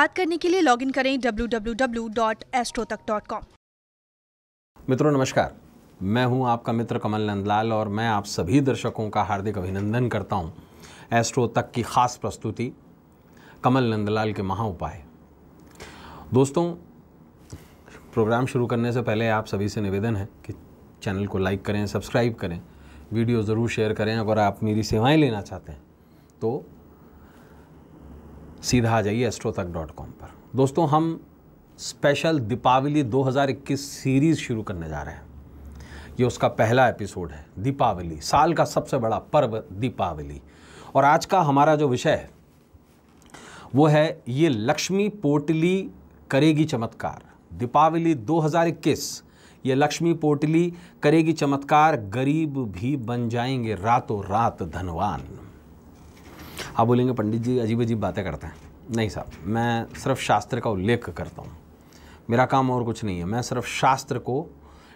बात करने के लिए लॉगिन करें www.astrotak.com मित्रों नमस्कार मैं हूं आपका मित्र कमल नंदलाल और मैं आप सभी दर्शकों का हार्दिक अभिनंदन करता हूं एस्ट्रो तक की खास प्रस्तुति कमल नंदलाल के महा उपाय दोस्तों प्रोग्राम शुरू करने से पहले आप सभी से निवेदन है कि चैनल को लाइक करें सब्सक्राइब करें वीडियो ज़रूर शेयर करें अगर आप मेरी सेवाएं लेना चाहते हैं तो सीधा आ जाइए एस्ट्रो तक डॉट कॉम पर दोस्तों हम स्पेशल दीपावली 2021 सीरीज़ शुरू करने जा रहे हैं ये उसका पहला एपिसोड है दीपावली साल का सबसे बड़ा पर्व दीपावली और आज का हमारा जो विषय है वो है ये लक्ष्मी पोटली करेगी चमत्कार दीपावली 2021 ये लक्ष्मी पोटली करेगी चमत्कार गरीब भी बन जाएंगे रातों रात धनवान आप बोलेंगे पंडित जी अजीब अजीब बातें करते हैं नहीं साहब मैं सिर्फ शास्त्र का उल्लेख करता हूँ मेरा काम और कुछ नहीं है मैं सिर्फ शास्त्र को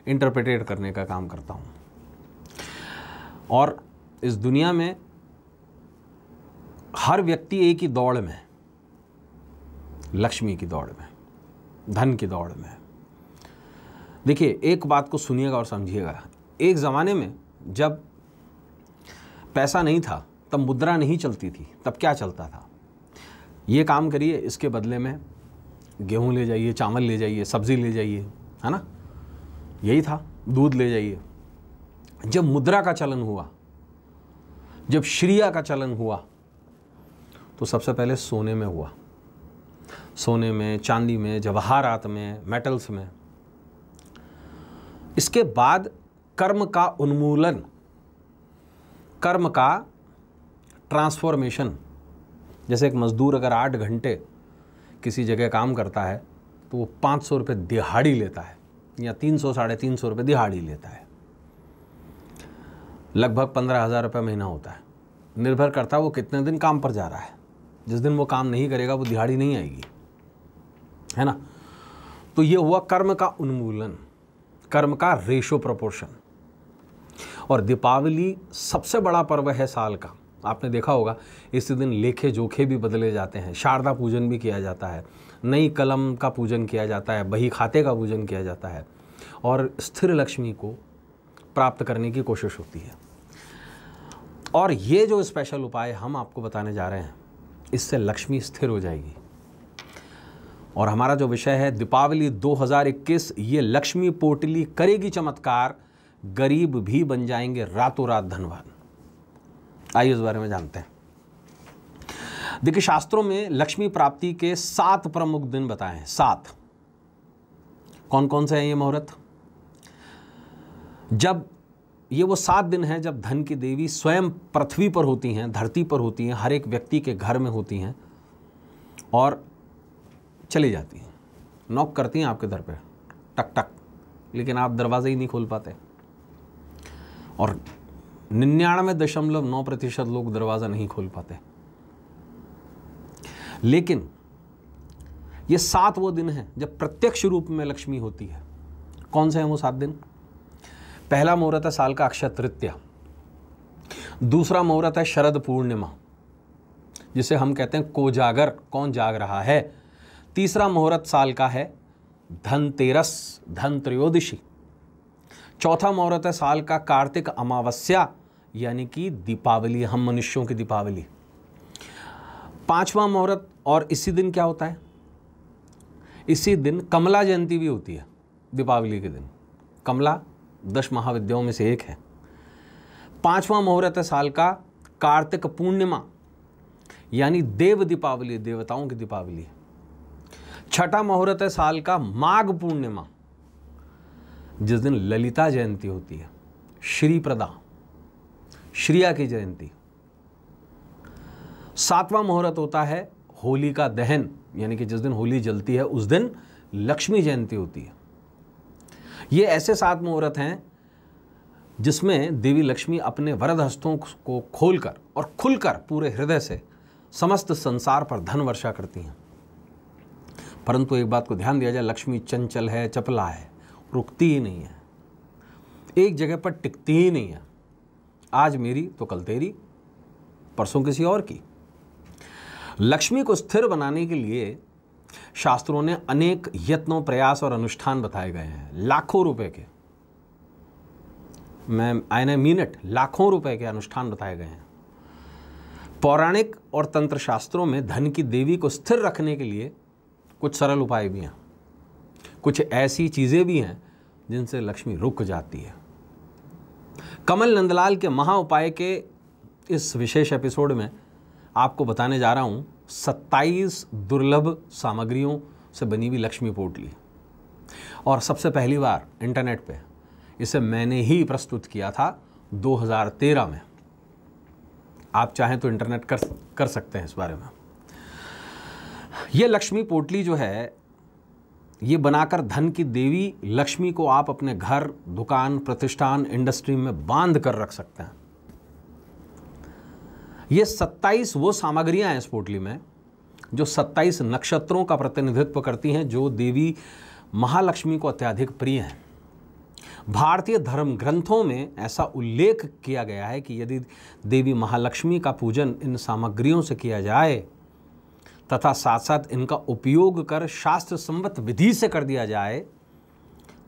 इंटरप्रिटेट करने का काम करता हूँ और इस दुनिया में हर व्यक्ति एक ही दौड़ में लक्ष्मी की दौड़ में धन की दौड़ में देखिए एक बात को सुनिएगा और समझिएगा एक ज़माने में जब पैसा नहीं था तब मुद्रा नहीं चलती थी तब क्या चलता था ये काम करिए इसके बदले में गेहूँ ले जाइए चावल ले जाइए सब्ज़ी ले जाइए है ना यही था दूध ले जाइए जब मुद्रा का चलन हुआ जब श्रिया का चलन हुआ तो सबसे पहले सोने में हुआ सोने में चांदी में जवाहरात में मेटल्स में इसके बाद कर्म का उन्मूलन कर्म का ट्रांसफॉर्मेशन जैसे एक मज़दूर अगर आठ घंटे किसी जगह काम करता है तो वो पाँच सौ रुपये दिहाड़ी लेता है या तीन सौ साढ़े तीन सौ रुपये दिहाड़ी लेता है लगभग पंद्रह हज़ार रुपये महीना होता है निर्भर करता है वो कितने दिन काम पर जा रहा है जिस दिन वो काम नहीं करेगा वो दिहाड़ी नहीं आएगी है ना तो ये हुआ कर्म का उन्मूलन कर्म का रेशो प्रपोर्शन और दीपावली सबसे बड़ा पर्व है साल का आपने देखा होगा इसी दिन लेखे जोखे भी बदले जाते हैं शारदा पूजन भी किया जाता है नई कलम का पूजन किया जाता है बही खाते का पूजन किया जाता है और स्थिर लक्ष्मी को प्राप्त करने की कोशिश होती है और ये जो स्पेशल उपाय हम आपको बताने जा रहे हैं इससे लक्ष्मी स्थिर हो जाएगी और हमारा जो विषय है दीपावली 2021 ये लक्ष्मी पोटली करेगी चमत्कार गरीब भी बन जाएंगे रातों रात धनवान आइए उस बारे में जानते हैं देखिए शास्त्रों में लक्ष्मी प्राप्ति के सात प्रमुख दिन बताए हैं सात कौन कौन से हैं ये मुहूर्त जब ये वो सात दिन हैं जब धन की देवी स्वयं पृथ्वी पर होती हैं धरती पर होती हैं हर एक व्यक्ति के घर में होती हैं और चली जाती हैं नॉक करती हैं आपके घर पे टक टक लेकिन आप दरवाज़े ही नहीं खोल पाते और निन्यानवे दशमलव नौ प्रतिशत लोग दरवाज़ा नहीं खोल पाते लेकिन ये सात वो दिन हैं जब प्रत्यक्ष रूप में लक्ष्मी होती है कौन से हैं वो सात दिन पहला मुहूर्त है साल का अक्षय तृतीया दूसरा मुहूर्त है शरद पूर्णिमा जिसे हम कहते हैं कोजागर कौन जाग रहा है तीसरा मुहूर्त साल का है धनतेरस धन त्रयोदशी चौथा मुहूर्त है साल का कार्तिक अमावस्या यानी कि दीपावली हम मनुष्यों की दीपावली पांचवा मुहूर्त और इसी दिन क्या होता है इसी दिन कमला जयंती भी होती है दीपावली के दिन कमला दस महाविद्याओं में से एक है पांचवा मुहूर्त है साल का कार्तिक पूर्णिमा यानी देव दीपावली देवताओं की दीपावली छठा मुहूर्त है साल का माघ पूर्णिमा जिस दिन ललिता जयंती होती है श्री प्रदा श्रिया की जयंती सातवां मुहूर्त होता है होली का दहन यानी कि जिस दिन होली जलती है उस दिन लक्ष्मी जयंती होती है ये ऐसे सात मुहूर्त हैं जिसमें देवी लक्ष्मी अपने वरद हस्तों को खोलकर और खुलकर पूरे हृदय से समस्त संसार पर धन वर्षा करती हैं परंतु एक बात को ध्यान दिया जाए लक्ष्मी चंचल है चपला है रुकती ही नहीं है एक जगह पर टिकती ही नहीं है आज मेरी तो कल तेरी परसों किसी और की लक्ष्मी को स्थिर बनाने के लिए शास्त्रों ने अनेक यत्नों प्रयास और अनुष्ठान बताए गए हैं लाखों रुपए के मैं आई ने मिनट लाखों रुपए के अनुष्ठान बताए गए हैं पौराणिक और तंत्र शास्त्रों में धन की देवी को स्थिर रखने के लिए कुछ सरल उपाय भी हैं कुछ ऐसी चीज़ें भी हैं जिनसे लक्ष्मी रुक जाती है कमल नंदलाल के महा उपाय के इस विशेष एपिसोड में आपको बताने जा रहा हूँ 27 दुर्लभ सामग्रियों से बनी हुई लक्ष्मी पोटली और सबसे पहली बार इंटरनेट पे इसे मैंने ही प्रस्तुत किया था 2013 में आप चाहें तो इंटरनेट कर कर सकते हैं इस बारे में ये लक्ष्मी पोटली जो है ये बनाकर धन की देवी लक्ष्मी को आप अपने घर दुकान प्रतिष्ठान इंडस्ट्री में बांध कर रख सकते हैं ये 27 वो सामग्रियां हैं इस पोटली में जो 27 नक्षत्रों का प्रतिनिधित्व करती हैं जो देवी महालक्ष्मी को अत्याधिक प्रिय हैं भारतीय धर्म ग्रंथों में ऐसा उल्लेख किया गया है कि यदि देवी महालक्ष्मी का पूजन इन सामग्रियों से किया जाए तथा साथ साथ इनका उपयोग कर शास्त्र संवत विधि से कर दिया जाए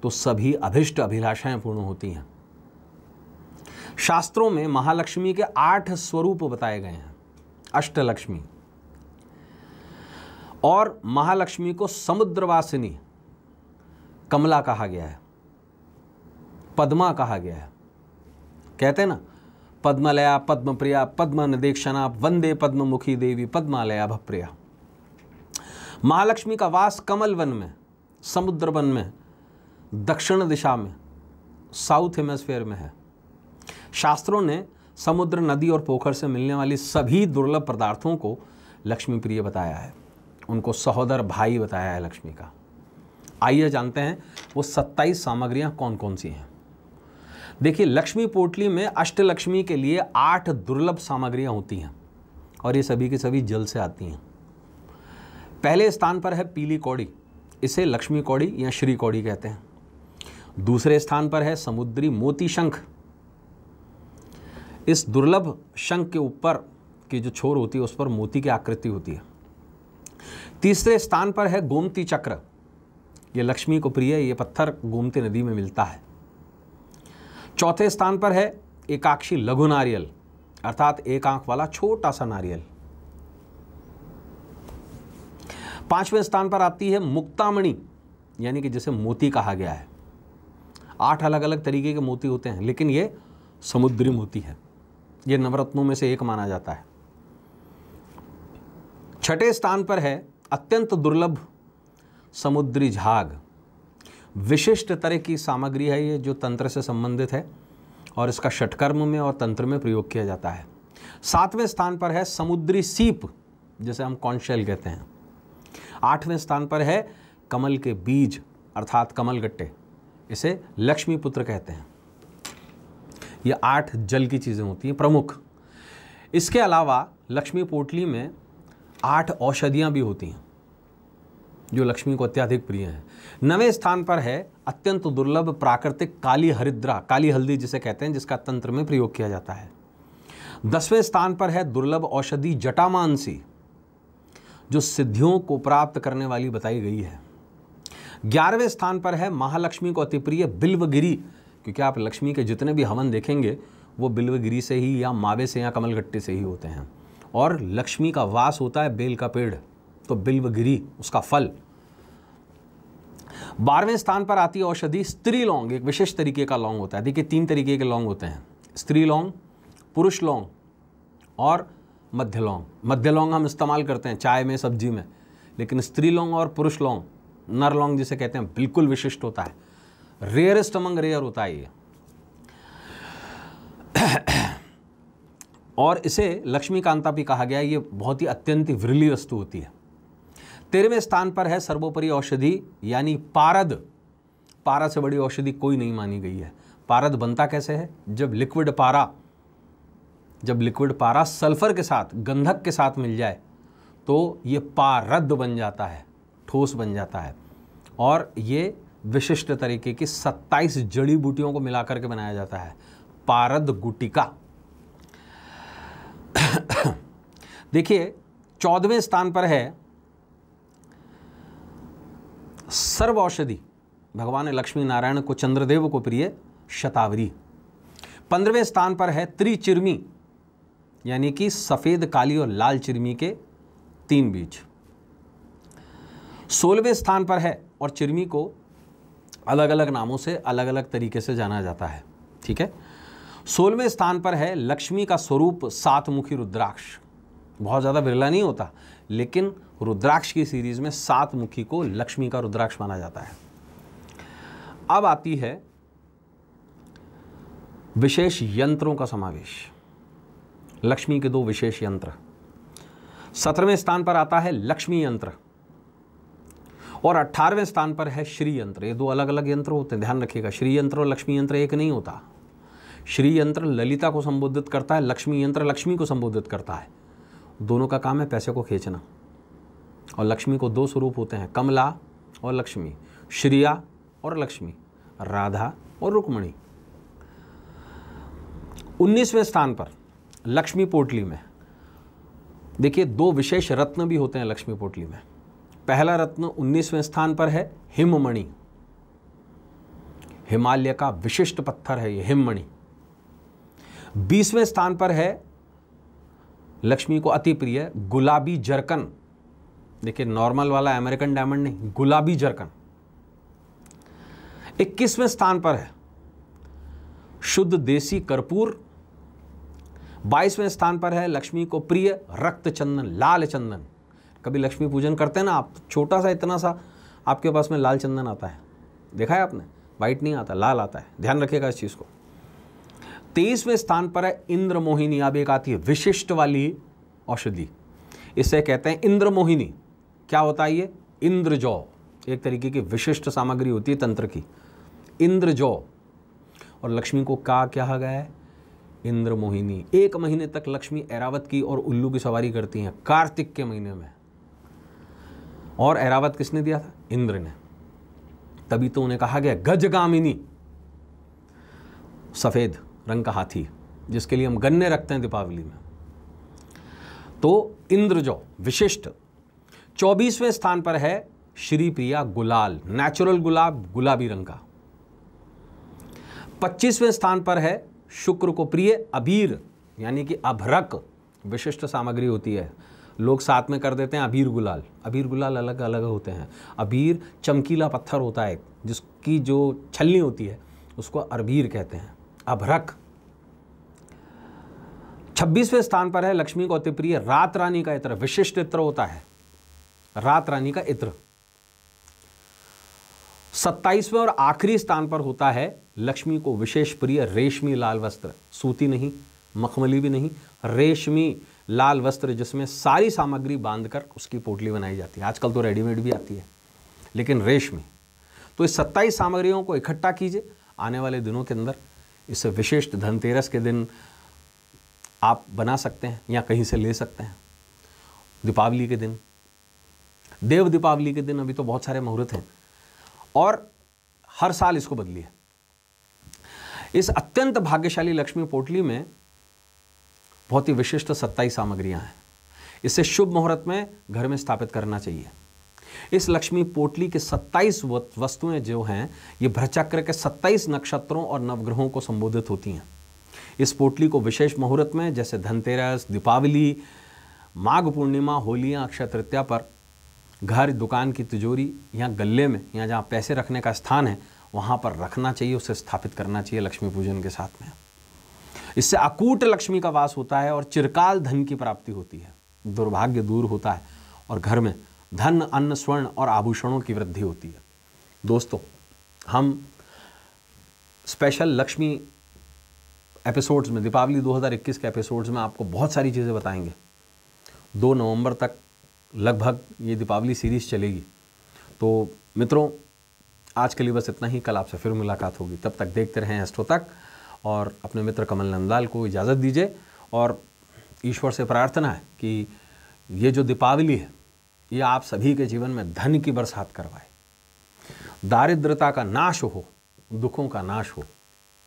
तो सभी अभिष्ट अभिलाषाएं पूर्ण होती हैं शास्त्रों में महालक्ष्मी के आठ स्वरूप बताए गए हैं अष्टलक्ष्मी और महालक्ष्मी को समुद्रवासिनी कमला कहा गया है पद्मा कहा गया है कहते हैं ना पद्मलया पद्मप्रिया पद्मनदेक्षणा वंदे पद्ममुखी देवी पद्मालया भप्रिया महालक्ष्मी का वास कमल वन में समुद्र वन में दक्षिण दिशा में साउथ हेमस्फेयर में है शास्त्रों ने समुद्र नदी और पोखर से मिलने वाली सभी दुर्लभ पदार्थों को लक्ष्मी प्रिय बताया है उनको सहोदर भाई बताया है लक्ष्मी का आइए जानते हैं वो सत्ताईस सामग्रियाँ कौन कौन सी हैं देखिए लक्ष्मी पोटली में अष्टलक्ष्मी के लिए आठ दुर्लभ सामग्रियाँ होती हैं और ये सभी के सभी जल से आती हैं पहले स्थान पर है पीली कौड़ी इसे लक्ष्मी कौड़ी या श्री कौड़ी कहते हैं दूसरे स्थान पर है समुद्री मोती शंख इस दुर्लभ शंख के ऊपर की जो छोर होती है उस पर मोती की आकृति होती है तीसरे स्थान पर है गोमती चक्र ये लक्ष्मी को प्रिय ये पत्थर गोमती नदी में मिलता है चौथे स्थान पर है एकाक्षी लघु नारियल अर्थात एक आंख वाला छोटा सा नारियल पांचवें स्थान पर आती है मुक्तामणि यानी कि जिसे मोती कहा गया है आठ अलग अलग तरीके के मोती होते हैं लेकिन ये समुद्री मोती है ये नवरत्नों में से एक माना जाता है छठे स्थान पर है अत्यंत दुर्लभ समुद्री झाग विशिष्ट तरह की सामग्री है ये जो तंत्र से संबंधित है और इसका षटकर्म में और तंत्र में प्रयोग किया जाता है सातवें स्थान पर है समुद्री सीप जिसे हम कौनशेल कहते हैं आठवें स्थान पर है कमल के बीज अर्थात कमल गट्टे इसे लक्ष्मी पुत्र कहते हैं ये आठ जल की चीज़ें होती हैं प्रमुख इसके अलावा लक्ष्मी पोटली में आठ औषधियाँ भी होती हैं जो लक्ष्मी को अत्याधिक प्रिय हैं नवें स्थान पर है अत्यंत दुर्लभ प्राकृतिक काली हरिद्रा काली हल्दी जिसे कहते हैं जिसका तंत्र में प्रयोग किया जाता है दसवें स्थान पर है दुर्लभ औषधि जटामानसी जो सिद्धियों को प्राप्त करने वाली बताई गई है ग्यारहवें स्थान पर है महालक्ष्मी को अति प्रिय बिल्वगिरी क्योंकि आप लक्ष्मी के जितने भी हवन देखेंगे वो बिल्वगिरी से ही या मावे से या कमलगट्टे से ही होते हैं और लक्ष्मी का वास होता है बेल का पेड़ तो बिल्वगिरी उसका फल बारहवें स्थान पर आती है औषधि स्त्री लौंग एक विशेष तरीके का लौंग होता है देखिए तीन तरीके के लौंग होते हैं स्त्री लौंग पुरुष लौंग और मध्य लौंग मध्य लौंग हम इस्तेमाल करते हैं चाय में सब्जी में लेकिन स्त्री लौंग और पुरुष लौंग नर लौंग जिसे कहते हैं बिल्कुल विशिष्ट होता है रेयरेस्ट अमंग रेयर होता है ये और इसे लक्ष्मीकांता भी कहा गया ये बहुत ही अत्यंत विरली वस्तु होती है तेरहवें स्थान पर है सर्वोपरि औषधि यानी पारद पारा से बड़ी औषधि कोई नहीं मानी गई है पारद बनता कैसे है जब लिक्विड पारा जब लिक्विड पारा सल्फर के साथ गंधक के साथ मिल जाए तो ये पारद बन जाता है ठोस बन जाता है और ये विशिष्ट तरीके की 27 जड़ी बूटियों को मिलाकर के बनाया जाता है पारद गुटिका देखिए चौदहवें स्थान पर है सर्व औषधि भगवान लक्ष्मी नारायण को चंद्रदेव को प्रिय शतावरी पंद्रहवें स्थान पर है त्रिचिरमी यानी कि सफ़ेद काली और लाल चिरमी के तीन बीज सोलहवें स्थान पर है और चिरमी को अलग अलग नामों से अलग अलग तरीके से जाना जाता है ठीक है सोलहवें स्थान पर है लक्ष्मी का स्वरूप सातमुखी रुद्राक्ष बहुत ज़्यादा विरला नहीं होता लेकिन रुद्राक्ष की सीरीज़ में सात मुखी को लक्ष्मी का रुद्राक्ष माना जाता है अब आती है विशेष यंत्रों का समावेश लक्ष्मी के दो विशेष यंत्र सत्रहवें स्थान पर आता है लक्ष्मी यंत्र और अट्ठारहवें स्थान पर है श्री यंत्र ये दो अलग अलग यंत्र होते हैं ध्यान रखिएगा श्री यंत्र और लक्ष्मी यंत्र एक नहीं होता श्री यंत्र ललिता को संबोधित करता है लक्ष्मी यंत्र लक्ष्मी को संबोधित करता है दोनों का काम है पैसे को खींचना और लक्ष्मी को दो स्वरूप होते हैं कमला और लक्ष्मी श्रिया और लक्ष्मी राधा और रुक्मणी उन्नीसवें स्थान पर लक्ष्मी पोटली में देखिए दो विशेष रत्न भी होते हैं लक्ष्मी पोटली में पहला रत्न 19वें स्थान पर है हिममणि हिमालय का विशिष्ट पत्थर है ये हिममणि बीसवें स्थान पर है लक्ष्मी को अति प्रिय गुलाबी जरकन देखिए नॉर्मल वाला अमेरिकन डायमंड नहीं गुलाबी जरकन इक्कीसवें स्थान पर है शुद्ध देसी कर्पूर बाईसवें स्थान पर है लक्ष्मी को प्रिय रक्त चंदन लाल चंदन कभी लक्ष्मी पूजन करते हैं ना आप तो छोटा सा इतना सा आपके पास में लाल चंदन आता है देखा है आपने वाइट नहीं आता लाल आता है ध्यान रखिएगा इस चीज़ को तेईसवें स्थान पर है इंद्र मोहिनी अब एक आती है विशिष्ट वाली औषधि इसे कहते हैं इंद्र मोहिनी क्या होता है ये इंद्र जौ एक तरीके की विशिष्ट सामग्री होती है तंत्र की इंद्र जौ और लक्ष्मी को का कहा गया है इंद्र मोहिनी एक महीने तक लक्ष्मी एरावत की और उल्लू की सवारी करती हैं कार्तिक के महीने में और एरावत किसने दिया था इंद्र ने तभी तो उन्हें कहा गया गजगामिनी सफ़ेद रंग का हाथी जिसके लिए हम गन्ने रखते हैं दीपावली में तो इंद्र जो विशिष्ट चौबीसवें स्थान पर है श्री प्रिया गुलाल नेचुरल गुलाब गुलाबी रंग का पच्चीसवें स्थान पर है शुक्र को प्रिय अबीर यानी कि अभरक विशिष्ट सामग्री होती है लोग साथ में कर देते हैं अबीर गुलाल अबीर गुलाल अलग अलग होते हैं अबीर चमकीला पत्थर होता है जिसकी जो छलनी होती है उसको अरबीर कहते हैं अभरक छब्बीसवें स्थान पर है लक्ष्मी को अति प्रिय रात रानी का इत्र विशिष्ट इत्र होता है रात रानी का इत्र सत्ताईसवें और आखिरी स्थान पर होता है लक्ष्मी को विशेष प्रिय रेशमी लाल वस्त्र सूती नहीं मखमली भी नहीं रेशमी लाल वस्त्र जिसमें सारी सामग्री बांधकर उसकी पोटली बनाई जाती है आजकल तो रेडीमेड भी आती है लेकिन रेशमी तो इस सत्ताईस सामग्रियों को इकट्ठा कीजिए आने वाले दिनों के अंदर इस विशिष्ट धनतेरस के दिन आप बना सकते हैं या कहीं से ले सकते हैं दीपावली के दिन देव दीपावली के दिन अभी तो बहुत सारे मुहूर्त हैं और हर साल इसको बदली है इस अत्यंत भाग्यशाली लक्ष्मी पोटली में बहुत ही विशिष्ट सत्ताईस सामग्रियां हैं इसे शुभ मुहूर्त में घर में स्थापित करना चाहिए इस लक्ष्मी पोटली के 27 वस्तुएं जो हैं ये भ्रचक्र के 27 नक्षत्रों और नवग्रहों को संबोधित होती हैं इस पोटली को विशेष मुहूर्त में जैसे धनतेरस दीपावली माघ पूर्णिमा होलियाँ अक्षय तृतीया पर घर दुकान की तिजोरी या गले में या जहाँ पैसे रखने का स्थान है वहाँ पर रखना चाहिए उसे स्थापित करना चाहिए लक्ष्मी पूजन के साथ में इससे अकूट लक्ष्मी का वास होता है और चिरकाल धन की प्राप्ति होती है दुर्भाग्य दूर होता है और घर में धन अन्न स्वर्ण और आभूषणों की वृद्धि होती है दोस्तों हम स्पेशल लक्ष्मी एपिसोड्स में दीपावली 2021 के एपिसोड्स में आपको बहुत सारी चीज़ें बताएंगे दो नवंबर तक लगभग ये दीपावली सीरीज़ चलेगी तो मित्रों आज के लिए बस इतना ही कल आपसे फिर मुलाकात होगी तब तक देखते रहें अस्टो तक और अपने मित्र कमल नंदलाल को इजाज़त दीजिए और ईश्वर से प्रार्थना है कि ये जो दीपावली है ये आप सभी के जीवन में धन की बरसात करवाए दारिद्रता का नाश हो दुखों का नाश हो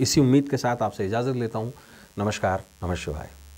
इसी उम्मीद के साथ आपसे इजाज़त लेता हूँ नमस्कार नमस्कार